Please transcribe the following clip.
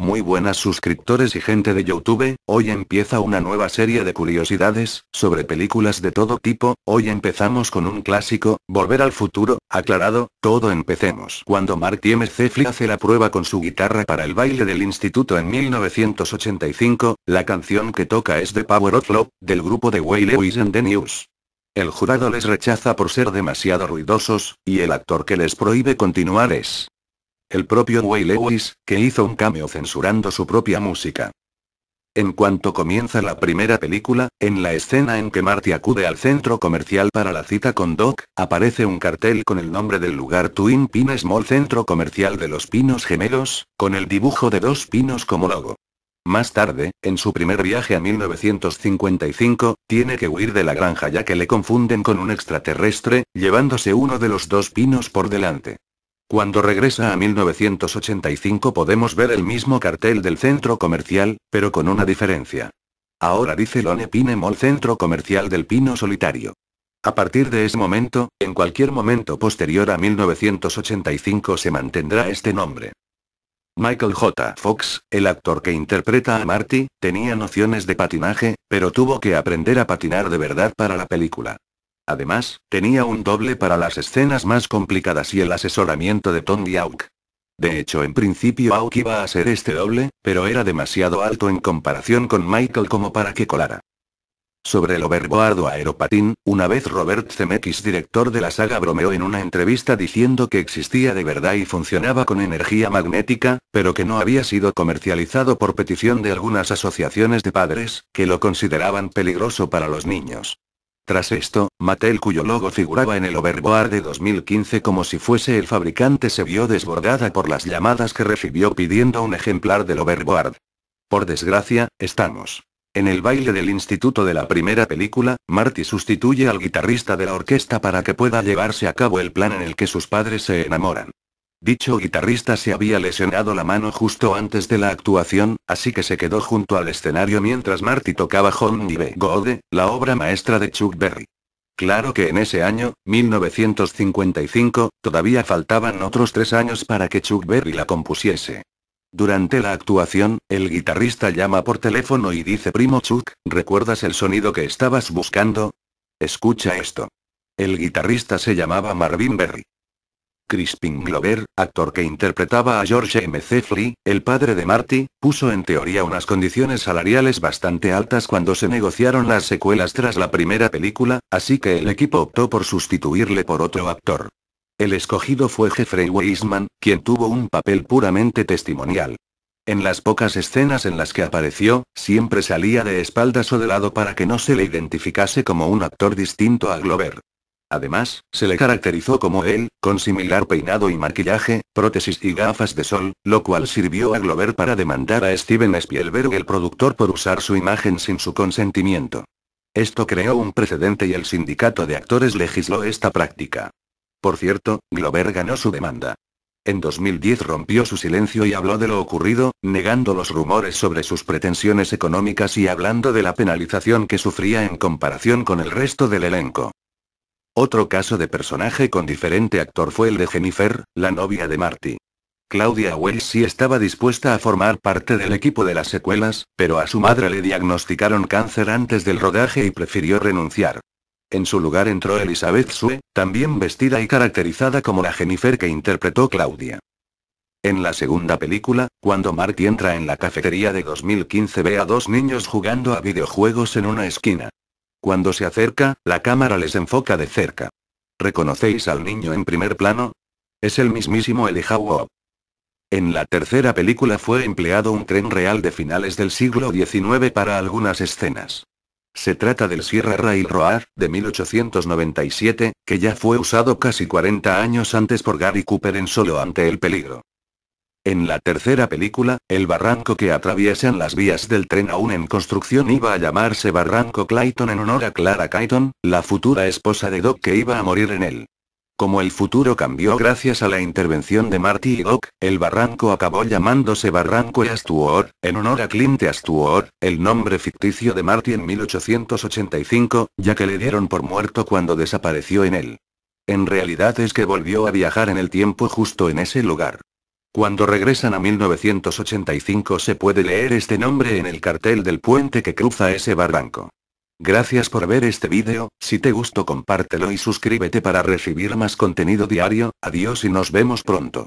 Muy buenas suscriptores y gente de YouTube, hoy empieza una nueva serie de curiosidades, sobre películas de todo tipo, hoy empezamos con un clásico, Volver al futuro, aclarado, todo empecemos. Cuando Mark McFly hace la prueba con su guitarra para el baile del instituto en 1985, la canción que toca es de Power of Love, del grupo de Way Lewis and the News. El jurado les rechaza por ser demasiado ruidosos, y el actor que les prohíbe continuar es el propio Way Lewis, que hizo un cameo censurando su propia música. En cuanto comienza la primera película, en la escena en que Marty acude al centro comercial para la cita con Doc, aparece un cartel con el nombre del lugar Twin Pin Small Centro Comercial de los Pinos Gemelos, con el dibujo de dos pinos como logo. Más tarde, en su primer viaje a 1955, tiene que huir de la granja ya que le confunden con un extraterrestre, llevándose uno de los dos pinos por delante. Cuando regresa a 1985 podemos ver el mismo cartel del centro comercial, pero con una diferencia. Ahora dice Lone Pine Mall Centro Comercial del Pino Solitario. A partir de ese momento, en cualquier momento posterior a 1985 se mantendrá este nombre. Michael J. Fox, el actor que interpreta a Marty, tenía nociones de patinaje, pero tuvo que aprender a patinar de verdad para la película. Además, tenía un doble para las escenas más complicadas y el asesoramiento de Tony Auk. De hecho, en principio Auk iba a ser este doble, pero era demasiado alto en comparación con Michael como para que colara. Sobre el overboard o aeropatín, una vez Robert Zemeckis, director de la saga, bromeó en una entrevista diciendo que existía de verdad y funcionaba con energía magnética, pero que no había sido comercializado por petición de algunas asociaciones de padres, que lo consideraban peligroso para los niños. Tras esto, Mattel cuyo logo figuraba en el Overboard de 2015 como si fuese el fabricante se vio desbordada por las llamadas que recibió pidiendo un ejemplar del Overboard. Por desgracia, estamos. En el baile del instituto de la primera película, Marty sustituye al guitarrista de la orquesta para que pueda llevarse a cabo el plan en el que sus padres se enamoran. Dicho guitarrista se había lesionado la mano justo antes de la actuación, así que se quedó junto al escenario mientras Marty tocaba Home Gode, la obra maestra de Chuck Berry. Claro que en ese año, 1955, todavía faltaban otros tres años para que Chuck Berry la compusiese. Durante la actuación, el guitarrista llama por teléfono y dice Primo Chuck, ¿recuerdas el sonido que estabas buscando? Escucha esto. El guitarrista se llamaba Marvin Berry. Crispin Glover, actor que interpretaba a George M. el padre de Marty, puso en teoría unas condiciones salariales bastante altas cuando se negociaron las secuelas tras la primera película, así que el equipo optó por sustituirle por otro actor. El escogido fue Jeffrey Weisman, quien tuvo un papel puramente testimonial. En las pocas escenas en las que apareció, siempre salía de espaldas o de lado para que no se le identificase como un actor distinto a Glover. Además, se le caracterizó como él, con similar peinado y maquillaje, prótesis y gafas de sol, lo cual sirvió a Glover para demandar a Steven Spielberg el productor por usar su imagen sin su consentimiento. Esto creó un precedente y el sindicato de actores legisló esta práctica. Por cierto, Glover ganó su demanda. En 2010 rompió su silencio y habló de lo ocurrido, negando los rumores sobre sus pretensiones económicas y hablando de la penalización que sufría en comparación con el resto del elenco. Otro caso de personaje con diferente actor fue el de Jennifer, la novia de Marty. Claudia Wells sí estaba dispuesta a formar parte del equipo de las secuelas, pero a su madre le diagnosticaron cáncer antes del rodaje y prefirió renunciar. En su lugar entró Elizabeth Sue, también vestida y caracterizada como la Jennifer que interpretó Claudia. En la segunda película, cuando Marty entra en la cafetería de 2015 ve a dos niños jugando a videojuegos en una esquina. Cuando se acerca, la cámara les enfoca de cerca. ¿Reconocéis al niño en primer plano? Es el mismísimo Elijah Wob. En la tercera película fue empleado un tren real de finales del siglo XIX para algunas escenas. Se trata del Sierra Railroad, de 1897, que ya fue usado casi 40 años antes por Gary Cooper en Solo ante el peligro. En la tercera película, el barranco que atraviesan las vías del tren aún en construcción iba a llamarse Barranco Clayton en honor a Clara Clayton, la futura esposa de Doc que iba a morir en él. Como el futuro cambió gracias a la intervención de Marty y Doc, el barranco acabó llamándose Barranco Astuor, en honor a Clint Astuor, el nombre ficticio de Marty en 1885, ya que le dieron por muerto cuando desapareció en él. En realidad es que volvió a viajar en el tiempo justo en ese lugar. Cuando regresan a 1985 se puede leer este nombre en el cartel del puente que cruza ese barranco. Gracias por ver este vídeo, si te gustó compártelo y suscríbete para recibir más contenido diario, adiós y nos vemos pronto.